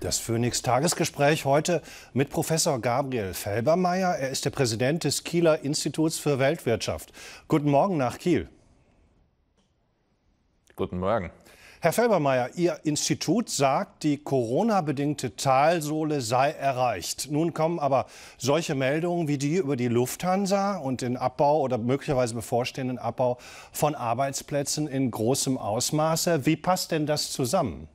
Das Phoenix Tagesgespräch heute mit Professor Gabriel Felbermeier. Er ist der Präsident des Kieler Instituts für Weltwirtschaft. Guten Morgen nach Kiel. Guten Morgen. Herr Felbermeier, Ihr Institut sagt, die Corona-bedingte Talsohle sei erreicht. Nun kommen aber solche Meldungen wie die über die Lufthansa und den Abbau oder möglicherweise bevorstehenden Abbau von Arbeitsplätzen in großem Ausmaße. Wie passt denn das zusammen?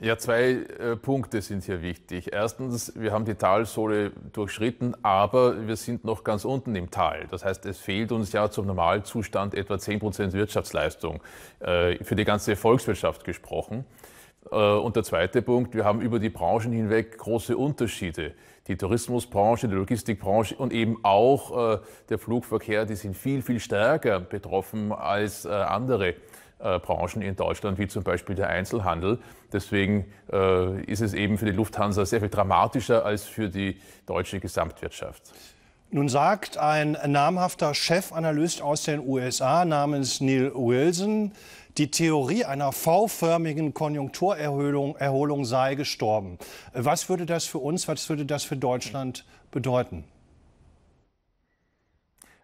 Ja, zwei äh, Punkte sind hier wichtig. Erstens, wir haben die Talsohle durchschritten, aber wir sind noch ganz unten im Tal. Das heißt, es fehlt uns ja zum Normalzustand etwa 10 Prozent Wirtschaftsleistung, äh, für die ganze Volkswirtschaft gesprochen. Äh, und der zweite Punkt, wir haben über die Branchen hinweg große Unterschiede. Die Tourismusbranche, die Logistikbranche und eben auch äh, der Flugverkehr, die sind viel, viel stärker betroffen als äh, andere. Äh, Branchen in Deutschland, wie zum Beispiel der Einzelhandel. Deswegen äh, ist es eben für die Lufthansa sehr viel dramatischer als für die deutsche Gesamtwirtschaft. Nun sagt ein namhafter Chefanalyst aus den USA namens Neil Wilson, die Theorie einer V-förmigen Konjunkturerholung Erholung sei gestorben. Was würde das für uns, was würde das für Deutschland bedeuten?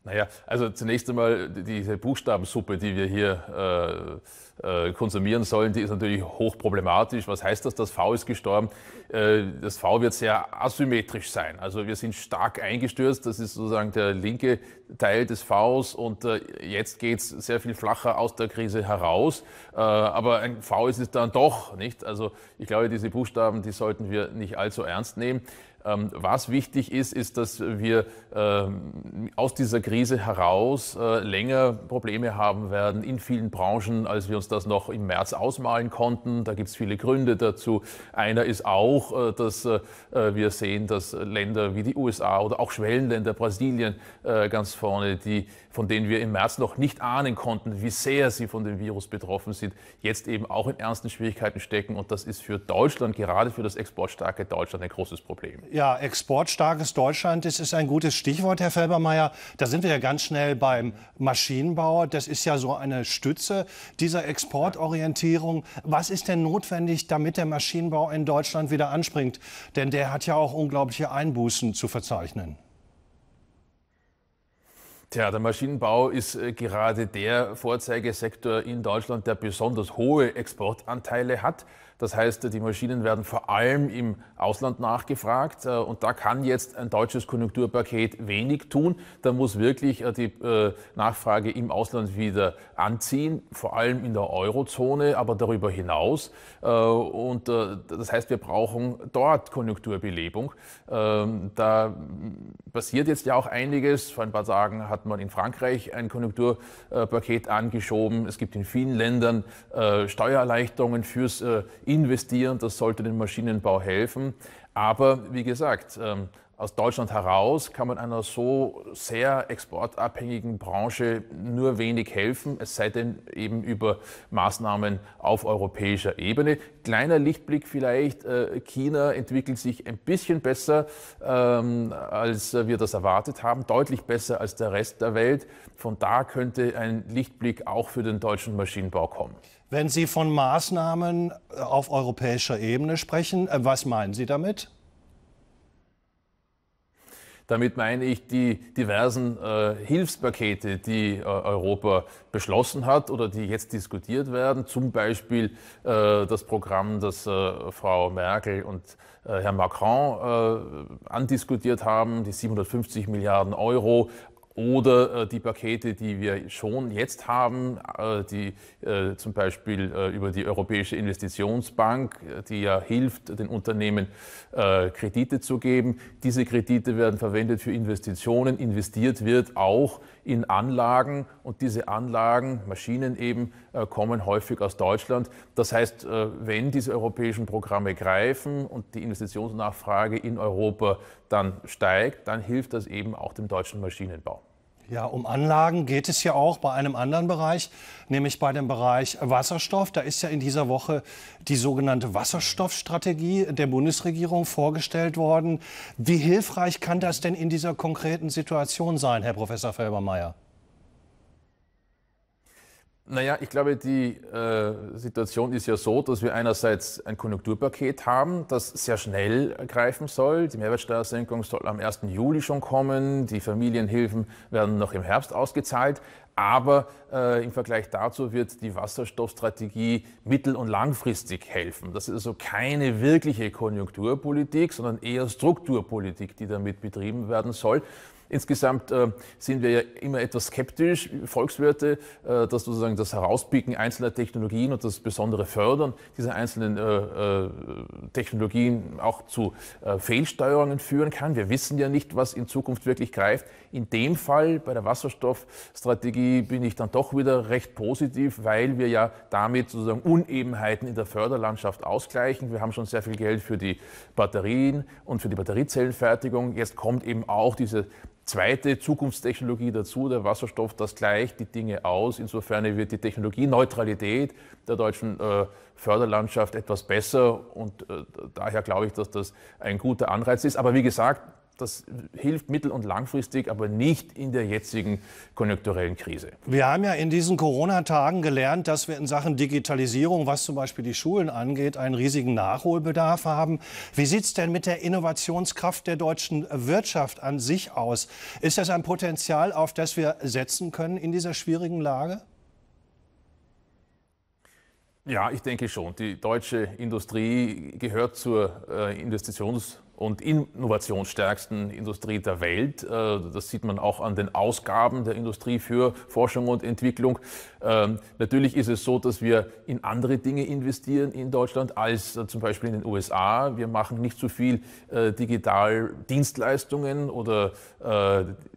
Naja, also zunächst einmal diese Buchstabensuppe, die wir hier äh, äh, konsumieren sollen, die ist natürlich hochproblematisch. Was heißt das? Das V ist gestorben. Äh, das V wird sehr asymmetrisch sein. Also wir sind stark eingestürzt. Das ist sozusagen der linke Teil des Vs und äh, jetzt geht es sehr viel flacher aus der Krise heraus. Äh, aber ein V ist es dann doch, nicht? Also ich glaube, diese Buchstaben, die sollten wir nicht allzu ernst nehmen. Ähm, was wichtig ist, ist, dass wir ähm, aus dieser Krise heraus äh, länger Probleme haben werden in vielen Branchen, als wir uns das noch im März ausmalen konnten. Da gibt es viele Gründe dazu. Einer ist auch, äh, dass äh, wir sehen, dass Länder wie die USA oder auch Schwellenländer, Brasilien ganz vorne, die, von denen wir im März noch nicht ahnen konnten, wie sehr sie von dem Virus betroffen sind, jetzt eben auch in ernsten Schwierigkeiten stecken. Und das ist für Deutschland, gerade für das exportstarke Deutschland, ein großes Problem. Ja, exportstarkes Deutschland, das ist ein gutes Stichwort, Herr Felbermeier. Da sind wir ja ganz schnell beim Maschinenbau. Das ist ja so eine Stütze dieser Exportorientierung. Was ist denn notwendig, damit der Maschinenbau in Deutschland wieder anspringt? Denn der hat ja auch unglaubliche Einbußen zu verzeichnen. Tja, der Maschinenbau ist äh, gerade der Vorzeigesektor in Deutschland, der besonders hohe Exportanteile hat. Das heißt, die Maschinen werden vor allem im Ausland nachgefragt äh, und da kann jetzt ein deutsches Konjunkturpaket wenig tun. Da muss wirklich äh, die äh, Nachfrage im Ausland wieder anziehen, vor allem in der Eurozone, aber darüber hinaus. Und das heißt, wir brauchen dort Konjunkturbelebung. Ähm, da passiert jetzt ja auch einiges. Vor ein paar Tagen hat man in Frankreich ein Konjunkturpaket angeschoben. Es gibt in vielen Ländern Steuererleichterungen fürs investieren. Das sollte dem Maschinenbau helfen. Aber wie gesagt, ähm, aus Deutschland heraus kann man einer so sehr exportabhängigen Branche nur wenig helfen, es sei denn eben über Maßnahmen auf europäischer Ebene. Kleiner Lichtblick vielleicht, äh, China entwickelt sich ein bisschen besser, ähm, als wir das erwartet haben, deutlich besser als der Rest der Welt. Von da könnte ein Lichtblick auch für den deutschen Maschinenbau kommen. Wenn Sie von Maßnahmen äh, auf europäischer Ebene sprechen, äh, was meinen Sie damit? Damit meine ich die diversen äh, Hilfspakete, die äh, Europa beschlossen hat oder die jetzt diskutiert werden. Zum Beispiel äh, das Programm, das äh, Frau Merkel und äh, Herr Macron äh, andiskutiert haben, die 750 Milliarden Euro oder äh, die Pakete, die wir schon jetzt haben, äh, die äh, zum Beispiel äh, über die Europäische Investitionsbank, äh, die ja hilft, den Unternehmen äh, Kredite zu geben. Diese Kredite werden verwendet für Investitionen. Investiert wird auch in Anlagen und diese Anlagen, Maschinen eben, kommen häufig aus Deutschland. Das heißt, wenn diese europäischen Programme greifen und die Investitionsnachfrage in Europa dann steigt, dann hilft das eben auch dem deutschen Maschinenbau. Ja, um Anlagen geht es ja auch bei einem anderen Bereich, nämlich bei dem Bereich Wasserstoff. Da ist ja in dieser Woche die sogenannte Wasserstoffstrategie der Bundesregierung vorgestellt worden. Wie hilfreich kann das denn in dieser konkreten Situation sein, Herr Professor Felbermeier? Naja, ich glaube, die äh, Situation ist ja so, dass wir einerseits ein Konjunkturpaket haben, das sehr schnell greifen soll. Die Mehrwertsteuersenkung soll am 1. Juli schon kommen. Die Familienhilfen werden noch im Herbst ausgezahlt. Aber äh, im Vergleich dazu wird die Wasserstoffstrategie mittel- und langfristig helfen. Das ist also keine wirkliche Konjunkturpolitik, sondern eher Strukturpolitik, die damit betrieben werden soll. Insgesamt äh, sind wir ja immer etwas skeptisch, Volkswirte, äh, dass sozusagen das Herauspicken einzelner Technologien und das besondere Fördern dieser einzelnen äh, Technologien auch zu Fehlsteuerungen führen kann. Wir wissen ja nicht, was in Zukunft wirklich greift. In dem Fall bei der Wasserstoffstrategie bin ich dann doch wieder recht positiv, weil wir ja damit sozusagen Unebenheiten in der Förderlandschaft ausgleichen. Wir haben schon sehr viel Geld für die Batterien und für die Batteriezellenfertigung. Jetzt kommt eben auch diese zweite Zukunftstechnologie dazu, der Wasserstoff, das gleicht die Dinge aus. Insofern wird die Technologieneutralität der deutschen äh, Förderlandschaft etwas besser und äh, daher glaube ich, dass das ein guter Anreiz ist. Aber wie gesagt, das hilft mittel- und langfristig, aber nicht in der jetzigen konjunkturellen Krise. Wir haben ja in diesen Corona-Tagen gelernt, dass wir in Sachen Digitalisierung, was zum Beispiel die Schulen angeht, einen riesigen Nachholbedarf haben. Wie sieht es denn mit der Innovationskraft der deutschen Wirtschaft an sich aus? Ist das ein Potenzial, auf das wir setzen können in dieser schwierigen Lage? Ja, ich denke schon. Die deutsche Industrie gehört zur äh, Investitions- und innovationsstärksten Industrie der Welt. Äh, das sieht man auch an den Ausgaben der Industrie für Forschung und Entwicklung. Ähm, natürlich ist es so, dass wir in andere Dinge investieren in Deutschland als äh, zum Beispiel in den USA. Wir machen nicht so viel äh, Digitaldienstleistungen oder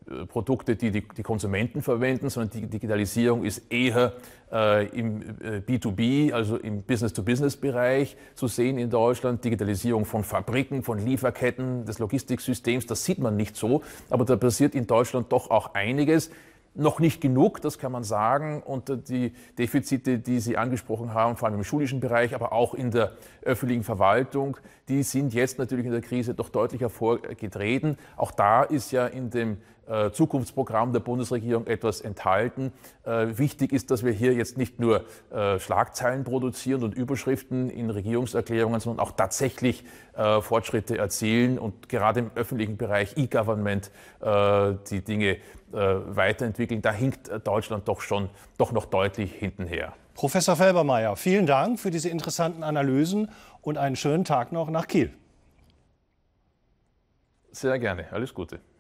äh, Produkte, die, die die, Konsumenten verwenden, sondern die Digitalisierung ist eher äh, im B2B, äh, also im Business-to-Business-Bereich zu sehen in Deutschland. Digitalisierung von Fabriken, von Lieferketten, des Logistiksystems, das sieht man nicht so, aber da passiert in Deutschland doch auch einiges. Noch nicht genug, das kann man sagen. Und äh, die Defizite, die Sie angesprochen haben, vor allem im schulischen Bereich, aber auch in der öffentlichen Verwaltung, die sind jetzt natürlich in der Krise doch deutlich hervorgetreten. Auch da ist ja in dem äh, Zukunftsprogramm der Bundesregierung etwas enthalten. Äh, wichtig ist, dass wir hier jetzt nicht nur äh, Schlagzeilen produzieren und Überschriften in Regierungserklärungen, sondern auch tatsächlich Fortschritte erzielen und gerade im öffentlichen Bereich E-Government die Dinge weiterentwickeln. Da hinkt Deutschland doch schon doch noch deutlich hintenher. Professor Felbermeier, vielen Dank für diese interessanten Analysen und einen schönen Tag noch nach Kiel. Sehr gerne, alles Gute.